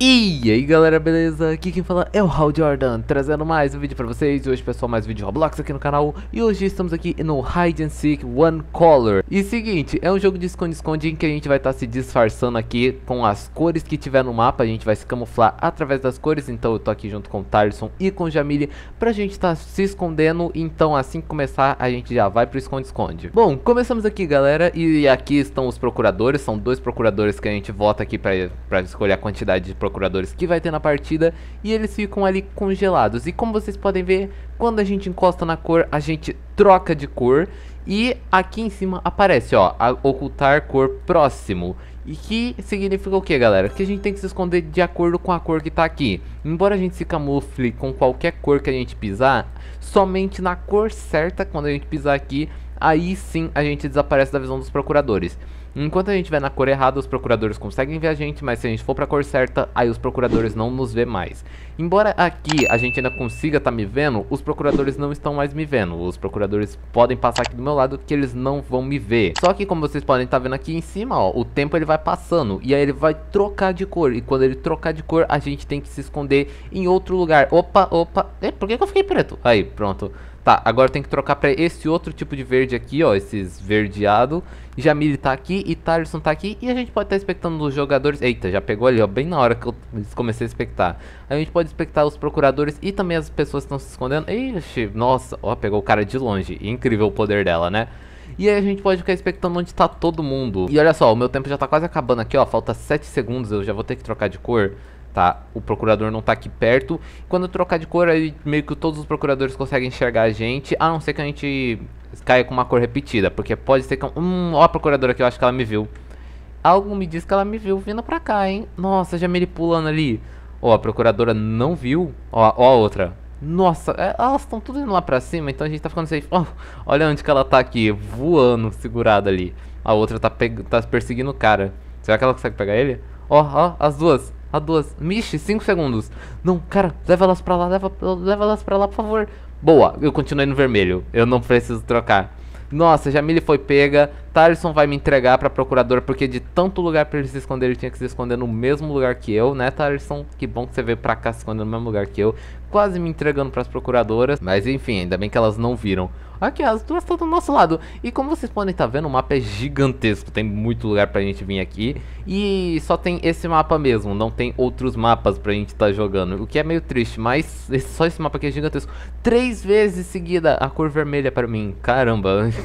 E aí galera, beleza? Aqui quem fala é o Hal Jordan, trazendo mais um vídeo pra vocês Hoje pessoal, mais um vídeo de Roblox aqui no canal E hoje estamos aqui no Hide and Seek One Color E seguinte, é um jogo de esconde-esconde em que a gente vai estar tá se disfarçando aqui com as cores que tiver no mapa A gente vai se camuflar através das cores, então eu tô aqui junto com o Tarson e com o Jamile Pra gente estar tá se escondendo, então assim que começar a gente já vai pro esconde-esconde Bom, começamos aqui galera, e aqui estão os procuradores São dois procuradores que a gente vota aqui pra, pra escolher a quantidade de procuradores que vai ter na partida e eles ficam ali congelados. E como vocês podem ver, quando a gente encosta na cor, a gente troca de cor e aqui em cima aparece, ó, ocultar cor próximo. E que significa o que, galera? Que a gente tem que se esconder de acordo com a cor que tá aqui. Embora a gente se camufle com qualquer cor que a gente pisar, somente na cor certa, quando a gente pisar aqui, aí sim a gente desaparece da visão dos procuradores. Enquanto a gente vai na cor errada, os procuradores conseguem ver a gente, mas se a gente for pra cor certa, aí os procuradores não nos vê mais. Embora aqui a gente ainda consiga tá me vendo, os procuradores não estão mais me vendo. Os procuradores podem passar aqui do meu lado que eles não vão me ver. Só que como vocês podem estar tá vendo aqui em cima, ó, o tempo ele vai passando e aí ele vai trocar de cor. E quando ele trocar de cor, a gente tem que se esconder em outro lugar. Opa, opa, é, por que, que eu fiquei preto? Aí, pronto. Tá, agora tem que trocar pra esse outro tipo de verde aqui, ó, esses verdeado. Jamile tá aqui e Tarson tá aqui e a gente pode estar tá expectando os jogadores... Eita, já pegou ali, ó, bem na hora que eu comecei a expectar. A gente pode expectar os procuradores e também as pessoas que estão se escondendo. Ixi, nossa, ó, pegou o cara de longe. Incrível o poder dela, né? E aí a gente pode ficar expectando onde tá todo mundo. E olha só, o meu tempo já tá quase acabando aqui, ó. Falta 7 segundos, eu já vou ter que trocar de cor tá? O procurador não tá aqui perto. Quando trocar de cor, aí meio que todos os procuradores conseguem enxergar a gente, a não ser que a gente caia com uma cor repetida, porque pode ser que um, ó a procuradora que eu acho que ela me viu. Algo me diz que ela me viu vindo pra cá, hein? Nossa, já me pulando ali. Ó, a procuradora não viu. Ó, ó a outra. Nossa, é, elas estão tudo indo lá pra cima, então a gente tá ficando safe. Oh, olha onde que ela tá aqui, voando, segurada ali. A outra tá, tá perseguindo o cara. Será que ela consegue pegar ele? Ó, oh, ó, oh, as duas. A duas. Mish, 5 segundos. Não, cara, leva elas pra lá, leva, leva elas pra lá, por favor. Boa, eu continuei no vermelho. Eu não preciso trocar. Nossa, Jamile foi pega. Thaleson vai me entregar pra procuradora, porque de tanto lugar pra ele se esconder, ele tinha que se esconder no mesmo lugar que eu, né, Thaleson? Que bom que você veio pra cá se esconder no mesmo lugar que eu. Quase me entregando pras procuradoras. Mas enfim, ainda bem que elas não viram. Aqui, as duas estão do nosso lado. E como vocês podem estar tá vendo, o mapa é gigantesco. Tem muito lugar pra gente vir aqui. E só tem esse mapa mesmo. Não tem outros mapas pra gente estar tá jogando. O que é meio triste, mas só esse mapa aqui é gigantesco. Três vezes seguida a cor vermelha pra mim. Caramba.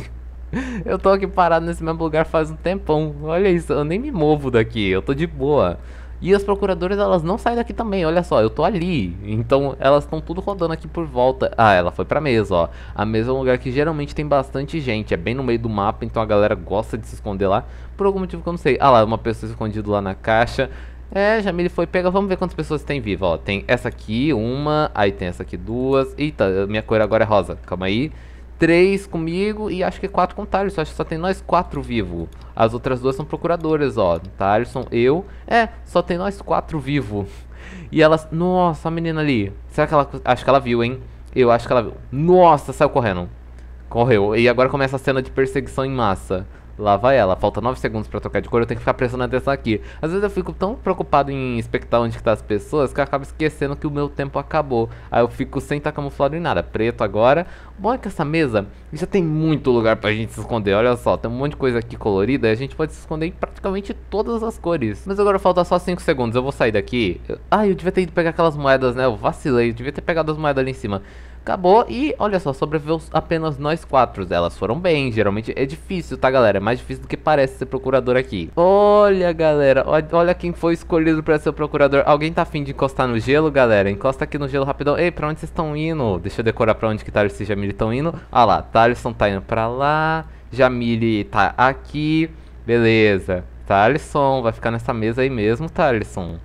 eu tô aqui parado nesse mesmo lugar faz um tempão. Olha isso, eu nem me movo daqui, eu tô de boa. E as procuradoras, elas não saem daqui também, olha só, eu tô ali. Então, elas estão tudo rodando aqui por volta. Ah, ela foi pra mesa, ó. A mesa é um lugar que geralmente tem bastante gente, é bem no meio do mapa, então a galera gosta de se esconder lá. Por algum motivo que eu não sei. Ah lá, uma pessoa escondida lá na caixa. É, Jamile foi pega, vamos ver quantas pessoas tem viva, ó. Tem essa aqui, uma, aí tem essa aqui, duas. Eita, minha cor agora é rosa, calma aí três comigo e acho que quatro com o Tarisson. Acho que só tem nós quatro vivo. As outras duas são procuradoras, ó. Tarisson, eu. É, só tem nós quatro vivo. E elas. Nossa, a menina ali. Será que ela. Acho que ela viu, hein? Eu acho que ela viu. Nossa, saiu correndo. Correu. E agora começa a cena de perseguição em massa. Lá vai ela, falta 9 segundos para trocar de cor, eu tenho que ficar prestando atenção aqui. Às vezes eu fico tão preocupado em expectar onde que tá as pessoas que eu acabo esquecendo que o meu tempo acabou. Aí eu fico sem estar tá camuflado em nada. Preto agora. Bom é que essa mesa já tem muito lugar pra gente se esconder. Olha só, tem um monte de coisa aqui colorida e a gente pode se esconder em praticamente todas as cores. Mas agora falta só 5 segundos, eu vou sair daqui. Ah, eu devia ter ido pegar aquelas moedas, né? Eu vacilei, eu devia ter pegado as moedas ali em cima. Acabou e, olha só, sobreviveu apenas nós quatro. Elas foram bem, geralmente é difícil, tá, galera? É mais difícil do que parece ser procurador aqui. Olha, galera, olha quem foi escolhido pra ser o procurador. Alguém tá afim de encostar no gelo, galera? Encosta aqui no gelo rapidão. Ei, pra onde vocês estão indo? Deixa eu decorar pra onde que Thales e Jamile estão indo. Ah lá, Talisson tá indo pra lá, Jamile tá aqui. Beleza. Talisson, vai ficar nessa mesa aí mesmo, Talisson.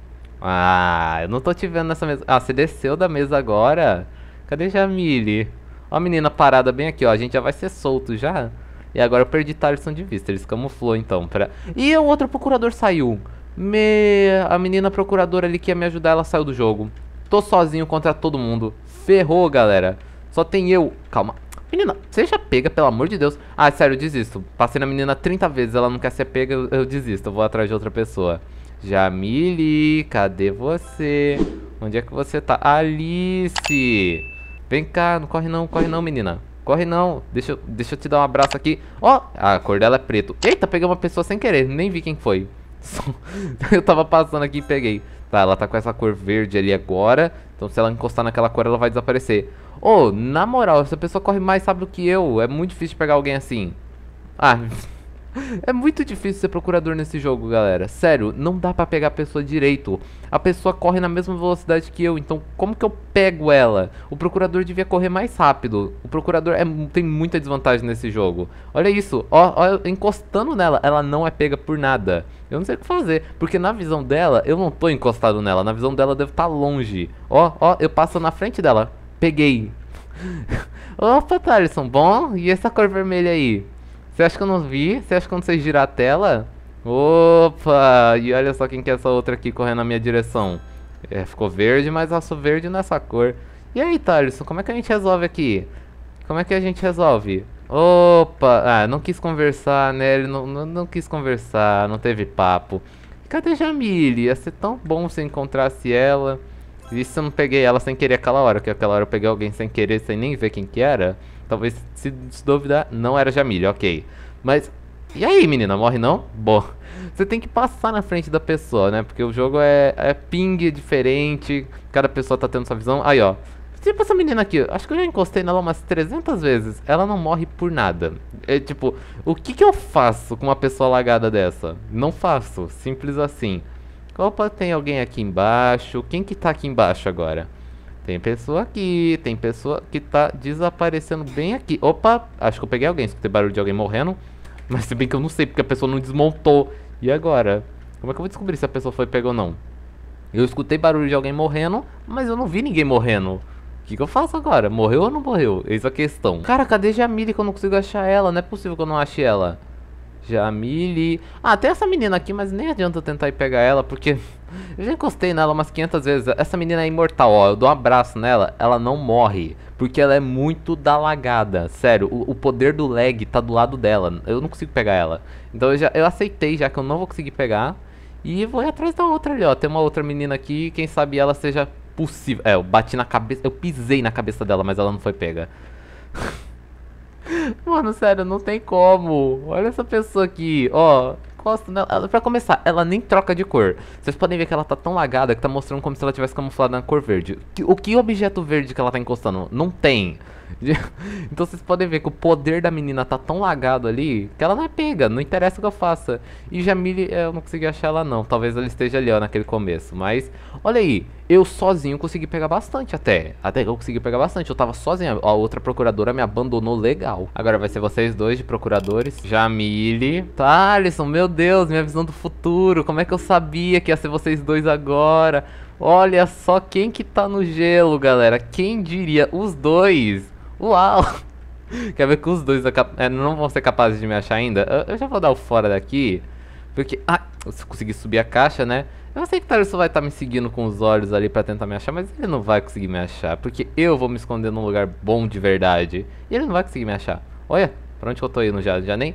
Ah, eu não tô te vendo nessa mesa. Ah, você desceu da mesa agora? Cadê Jamile? Ó a menina parada bem aqui, ó. A gente já vai ser solto já. E agora eu perdi Tarson de vista. Eles camuflou então pra... E o outro procurador saiu. Me... A menina procuradora ali que ia me ajudar, ela saiu do jogo. Tô sozinho contra todo mundo. Ferrou, galera. Só tem eu. Calma. Menina, seja pega, pelo amor de Deus. Ah, sério, eu desisto. Passei na menina 30 vezes, ela não quer ser pega, eu, eu desisto. Eu vou atrás de outra pessoa. Jamile, cadê você? Onde é que você tá? Alice! Vem cá, não corre não, corre não, menina. Corre não, deixa, eu, deixa eu te dar um abraço aqui. Ó, oh, a cor dela é preto. Eita, peguei uma pessoa sem querer, nem vi quem foi. eu tava passando aqui e peguei. Tá, ela tá com essa cor verde ali agora. Então se ela encostar naquela cor, ela vai desaparecer. Ô, oh, na moral, essa pessoa corre mais rápido que eu. É muito difícil pegar alguém assim. Ah... É muito difícil ser procurador nesse jogo, galera. Sério, não dá pra pegar a pessoa direito. A pessoa corre na mesma velocidade que eu, então como que eu pego ela? O procurador devia correr mais rápido. O procurador é, tem muita desvantagem nesse jogo. Olha isso, ó, ó, encostando nela, ela não é pega por nada. Eu não sei o que fazer, porque na visão dela, eu não tô encostado nela. Na visão dela, deve estar tá longe. Ó, ó, eu passo na frente dela. Peguei. Opa, Thaleson, bom? E essa cor vermelha aí? Você acha que eu não vi? Você acha que quando você girar a tela? Opa! E olha só quem que é essa outra aqui correndo na minha direção. É, ficou verde, mas nosso verde nessa é cor. E aí, Thaleson, como é que a gente resolve aqui? Como é que a gente resolve? Opa! Ah, não quis conversar, né? Ele não, não, não quis conversar, não teve papo. Cadê Jamile? Ia ser tão bom se eu encontrasse ela. E se eu não peguei ela sem querer aquela hora? Que aquela hora eu peguei alguém sem querer, sem nem ver quem que era. Talvez, se, se duvidar, não era Jamile, ok. Mas, e aí, menina, morre não? Bom, você tem que passar na frente da pessoa, né? Porque o jogo é, é ping diferente, cada pessoa tá tendo sua visão. Aí, ó. Tipo essa menina aqui, acho que eu já encostei nela umas 300 vezes. Ela não morre por nada. É tipo, o que que eu faço com uma pessoa lagada dessa? Não faço, simples assim. Opa, tem alguém aqui embaixo. Quem que tá aqui embaixo agora? Tem pessoa aqui, tem pessoa que tá desaparecendo bem aqui. Opa, acho que eu peguei alguém, escutei barulho de alguém morrendo. Mas se bem que eu não sei, porque a pessoa não desmontou. E agora? Como é que eu vou descobrir se a pessoa foi pega ou não? Eu escutei barulho de alguém morrendo, mas eu não vi ninguém morrendo. O que, que eu faço agora? Morreu ou não morreu? Essa é a questão. Cara, cadê a Jamile que eu não consigo achar ela? Não é possível que eu não ache ela. Jamile. Ah, tem essa menina aqui, mas nem adianta eu tentar ir pegar ela, porque eu já encostei nela umas 500 vezes. Essa menina é imortal, ó. Eu dou um abraço nela, ela não morre. Porque ela é muito da lagada. Sério, o, o poder do lag tá do lado dela. Eu não consigo pegar ela. Então eu, já, eu aceitei já que eu não vou conseguir pegar. E vou ir atrás da outra ali, ó. Tem uma outra menina aqui, quem sabe ela seja possível. É, eu bati na cabeça. Eu pisei na cabeça dela, mas ela não foi pega. Mano, sério, não tem como. Olha essa pessoa aqui, ó. Costa, nela. ela, pra começar, ela nem troca de cor. Vocês podem ver que ela tá tão lagada que tá mostrando como se ela tivesse camuflada na cor verde. o que objeto verde que ela tá encostando? Não tem. Então vocês podem ver que o poder da menina tá tão lagado ali que ela não é pega, não interessa o que eu faça. E Jamile, eh, eu não consegui achar ela não. Talvez ela esteja ali, ó, naquele começo. Mas, olha aí, eu sozinho consegui pegar bastante até. Até que eu consegui pegar bastante. Eu tava sozinho. A outra procuradora me abandonou legal. Agora vai ser vocês dois de procuradores. Jamile. Thaleson, tá, meu Deus, minha visão do futuro. Como é que eu sabia que ia ser vocês dois agora? Olha só quem que tá no gelo, galera. Quem diria? Os dois. Uau! Quer ver que os dois é é, não vão ser capazes de me achar ainda? Eu, já vou dar o fora daqui. Porque. Ah, se eu conseguir subir a caixa, né? Eu sei que o Tarso vai estar tá me seguindo com os olhos ali pra tentar me achar, mas ele não vai conseguir me achar. Porque eu vou me esconder num lugar bom de verdade. E ele não vai conseguir me achar. Olha, pra onde eu tô indo já? Já nem.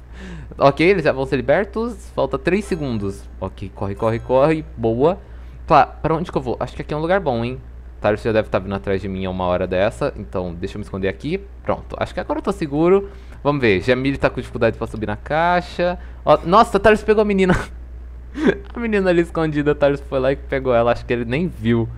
ok, eles já vão ser libertos. Falta 3 segundos. Ok, corre, corre, corre. Boa. Pra, pra onde que eu vou? Acho que aqui é um lugar bom, hein? Tarso já deve estar tá vindo atrás de mim a uma hora dessa, então deixa eu me esconder aqui. Pronto, acho que agora eu tô seguro. Vamos ver, Jamile tá com dificuldade pra subir na caixa. Ó, nossa, o pegou a menina. a menina ali escondida, o foi lá e pegou ela, acho que ele nem viu.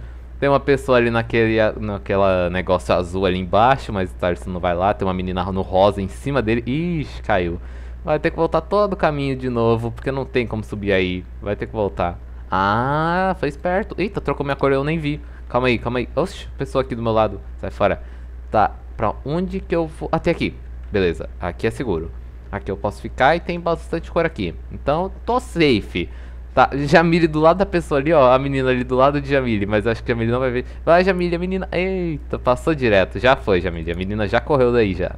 Tem uma pessoa ali naquele naquela negócio azul ali embaixo, mas o Tarso não vai lá. Tem uma menina no rosa em cima dele. Ixi, caiu. Vai ter que voltar todo o caminho de novo, porque não tem como subir aí. Vai ter que voltar. Ah, foi esperto. Eita, trocou minha cor, eu nem vi. Calma aí, calma aí. Oxe, pessoa aqui do meu lado. Sai fora. Tá, pra onde que eu vou? Até aqui. Beleza, aqui é seguro. Aqui eu posso ficar e tem bastante cor aqui. Então, tô safe. Tá, Jamile do lado da pessoa ali, ó. A menina ali do lado de Jamile, mas acho que Jamile não vai ver. Vai, Jamile, a menina. Eita, passou direto. Já foi, Jamile. A menina já correu daí já.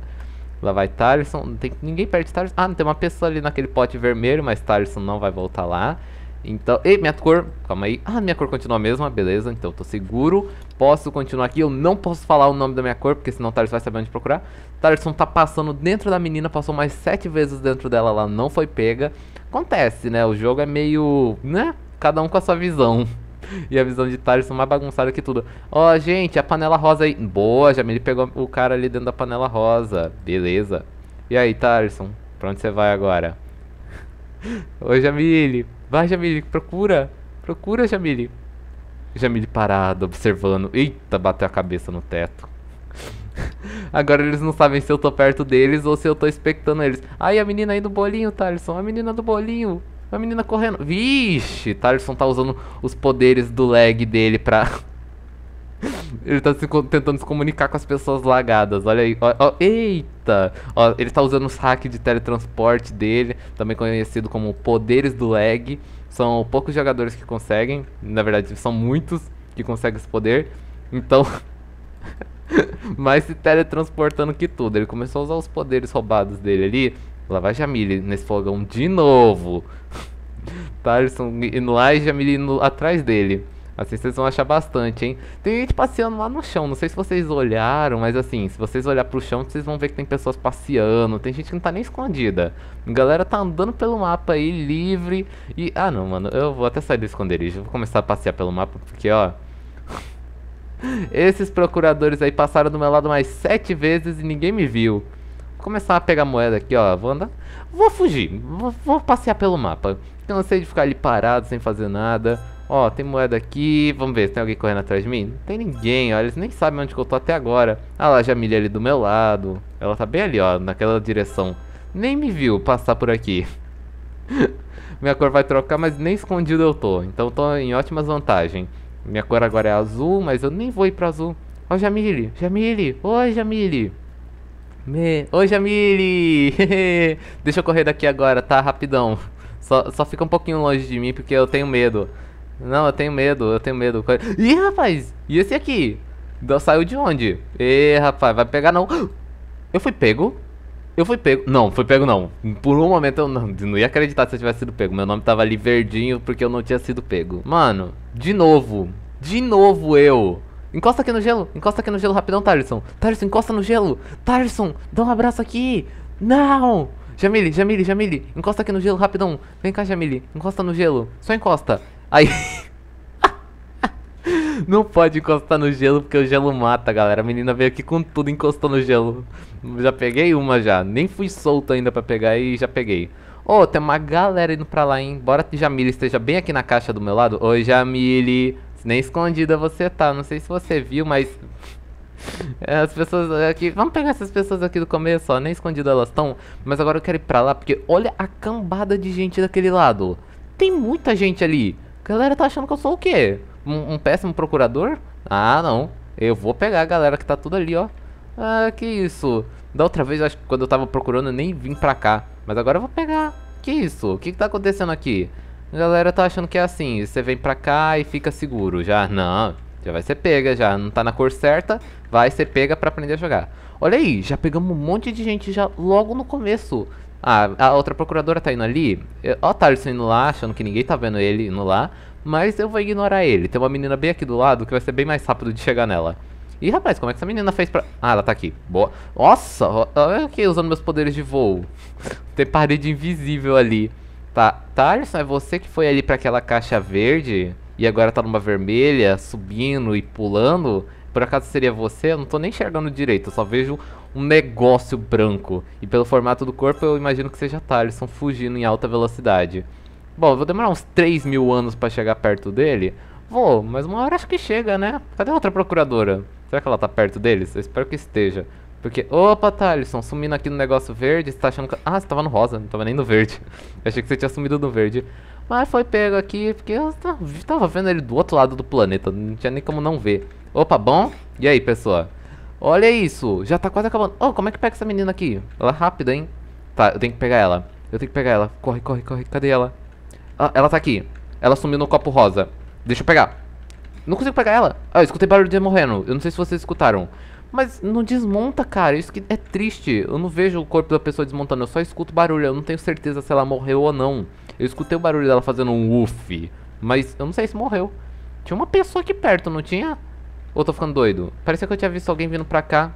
Lá vai Tarisson. Não tem ninguém perto de Tarisson. Ah, não tem uma pessoa ali naquele pote vermelho, mas Tarisson não vai voltar lá. Então, ei, minha cor, calma aí. Ah, minha cor continua a mesma, beleza, então eu tô seguro. Posso continuar aqui, eu não posso falar o nome da minha cor, porque senão o Tarson vai saber onde procurar. Tarson tá passando dentro da menina, passou mais sete vezes dentro dela, ela não foi pega. Acontece, né, o jogo é meio, né, cada um com a sua visão. E a visão de Tarson mais bagunçada que tudo. Ó, oh, gente, a panela rosa aí. Boa, Jamile pegou o cara ali dentro da panela rosa. Beleza. E aí, Tarson, pra onde você vai agora? Ô Jamile, vai Jamile, procura. Procura, Jamile. Jamile parado, observando. Eita, bateu a cabeça no teto. Agora eles não sabem se eu tô perto deles ou se eu tô expectando eles. Ai, a menina aí do bolinho, Thaleson. A menina do bolinho. A menina correndo. Vixe, Thaleson tá usando os poderes do lag dele pra ele tá se, tentando se comunicar com as pessoas lagadas. Olha aí. Ó, ó, eita! Ó, ele tá usando os hacks de teletransporte dele, também conhecido como poderes do lag. São poucos jogadores que conseguem. Na verdade, são muitos que conseguem esse poder. Então. Mas se teletransportando que tudo. Ele começou a usar os poderes roubados dele ali. Lá vai Jamile nesse fogão de novo. estão indo lá e Jamile indo atrás dele. Assim, vocês vão achar bastante, hein? Tem gente passeando lá no chão, não sei se vocês olharam, mas assim, se vocês olhar pro chão, vocês vão ver que tem pessoas passeando, tem gente que não tá nem escondida. A galera tá andando pelo mapa aí, livre, e... Ah, não, mano, eu vou até sair do esconderijo, vou começar a passear pelo mapa, porque, ó... Esses procuradores aí passaram do meu lado mais sete vezes e ninguém me viu. Vou começar a pegar moeda aqui, ó, vou andar... Vou fugir, vou, vou passear pelo mapa. Cansei de ficar ali parado, sem fazer nada... Ó, tem moeda aqui. Vamos ver, se tem alguém correndo atrás de mim? Não tem ninguém, ó. Eles nem sabem onde que eu tô até agora. Ah lá, a Jamília ali do meu lado. Ela tá bem ali, ó, naquela direção. Nem me viu passar por aqui. Minha cor vai trocar, mas nem escondido eu tô. Então eu tô em ótimas vantagens. Minha cor agora é azul, mas eu nem vou ir pra azul. Ó, Jamile. Jamile. Oi, Jamile. Me... Oi, Jamile. Deixa eu correr daqui agora, tá? Rapidão. Só, só fica um pouquinho longe de mim porque eu tenho medo. Não, eu tenho medo, eu tenho medo. Ih, rapaz, e esse aqui? Saiu de onde? Ih, rapaz, vai pegar não. Eu fui pego? Eu fui pego. Não, fui pego não. Por um momento eu não, não ia acreditar se eu tivesse sido pego. Meu nome tava ali verdinho porque eu não tinha sido pego. Mano, de novo. De novo eu. Encosta aqui no gelo. Encosta aqui no gelo rapidão, Tarson. Tarson, encosta no gelo. Tarson, dá um abraço aqui. Não. Jamile, Jamile, Jamile. Encosta aqui no gelo rapidão. Vem cá, Jamile. Encosta no gelo. Só encosta. Aí. Não pode encostar no gelo porque o gelo mata, galera. A menina veio aqui com tudo, encostou no gelo. Já peguei uma já. Nem fui solto ainda pra pegar e já peguei. Ô, oh, tem uma galera indo pra lá, hein? Bora que Jamile esteja bem aqui na caixa do meu lado. Oi, Jamile. Nem escondida você tá. Não sei se você viu, mas... As pessoas aqui... Vamos pegar essas pessoas aqui do começo, ó. Nem escondida elas estão. Mas agora eu quero ir pra lá, porque olha a cambada de gente daquele lado. Tem muita gente ali galera tá achando que eu sou o quê? Um, um, péssimo procurador? Ah, não. Eu vou pegar a galera que tá tudo ali, ó. Ah, que isso. Da outra vez, acho que quando eu tava procurando, eu nem vim pra cá. Mas agora eu vou pegar. Que isso? O que, que tá acontecendo aqui? A galera tá achando que é assim. Você vem pra cá e fica seguro. Já, não. Já vai ser pega, já. Não tá na cor certa. Vai ser pega pra aprender a jogar. Olha aí, já pegamos um monte de gente já logo no começo. Ah, a outra procuradora tá indo ali. Ó, o tá indo lá, achando que ninguém tá vendo ele indo lá. Mas eu vou ignorar ele. Tem uma menina bem aqui do lado que vai ser bem mais rápido de chegar nela. Ih, rapaz, como é que essa menina fez pra... Ah, ela tá aqui. Boa. Nossa, olha aqui usando meus poderes de voo. Tem parede invisível ali. Tá, Tarson, tá, é você que foi ali pra aquela caixa verde e agora tá numa vermelha, subindo e pulando? Por acaso seria você? Eu não tô nem enxergando direito, eu só vejo um negócio branco. E pelo formato do corpo, eu imagino que seja Tarisson fugindo em alta velocidade. Bom, eu vou demorar uns 3 mil anos para chegar perto dele. Vou, mas uma hora acho que chega, né? Cadê a outra procuradora? Será que ela tá perto deles? Eu espero que esteja. Porque, opa, Thalisson, sumindo aqui no negócio verde, você tá achando que... Ah, você tava no rosa, não tava nem no verde. Eu achei que você tinha sumido no verde. Mas foi pego aqui, porque eu tava vendo ele do outro lado do planeta, não tinha nem como não ver. Opa, bom? E aí, pessoal? Olha isso, já tá quase acabando. Oh, como é que pega essa menina aqui? Ela é rápida, hein? Tá, eu tenho que pegar ela. Eu tenho que pegar ela. Corre, corre, corre. Cadê ela? Ah, ela tá aqui. Ela sumiu no copo rosa. Deixa eu pegar. Não consigo pegar ela. Ah, eu escutei barulho de morrendo. Eu não sei se vocês escutaram. Mas não desmonta, cara. Isso que é triste. Eu não vejo o corpo da pessoa desmontando. Eu só escuto barulho. Eu não tenho certeza se ela morreu ou não. Eu escutei o barulho dela fazendo um uff. Mas eu não sei se morreu. Tinha uma pessoa aqui perto, não tinha? Ou eu tô ficando doido? Parecia que eu tinha visto alguém vindo pra cá.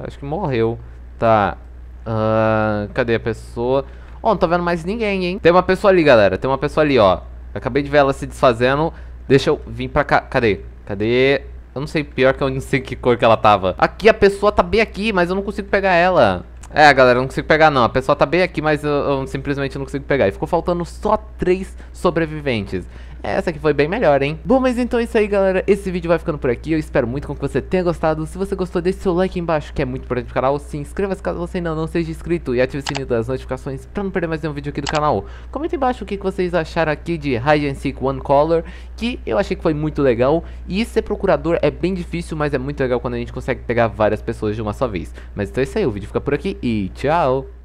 Acho que morreu. Tá. Uh, cadê a pessoa? Ó, oh, não tô vendo mais ninguém, hein? Tem uma pessoa ali, galera. Tem uma pessoa ali, ó. acabei de ver ela se desfazendo. Deixa eu vir pra cá. Cadê? Cadê? Eu não sei, pior que eu não sei que cor que ela tava. Aqui, a pessoa tá bem aqui, mas eu não consigo pegar ela. É, galera, eu não consigo pegar não. A pessoa tá bem aqui, mas eu, eu simplesmente não consigo pegar. E ficou faltando só três sobreviventes. Essa aqui foi bem melhor, hein? Bom, mas então é isso aí, galera. Esse vídeo vai ficando por aqui. Eu espero muito que você tenha gostado. Se você gostou, deixe seu like embaixo, que é muito importante pro canal. Se inscreva se caso você ainda não seja inscrito. E ative o sininho das notificações pra não perder mais nenhum vídeo aqui do canal. Comenta embaixo o que vocês acharam aqui de Hide and Seek One Color, que eu achei que foi muito legal. E ser procurador é bem difícil, mas é muito legal quando a gente consegue pegar várias pessoas de uma só vez. Mas então é isso aí, o vídeo fica por aqui e tchau!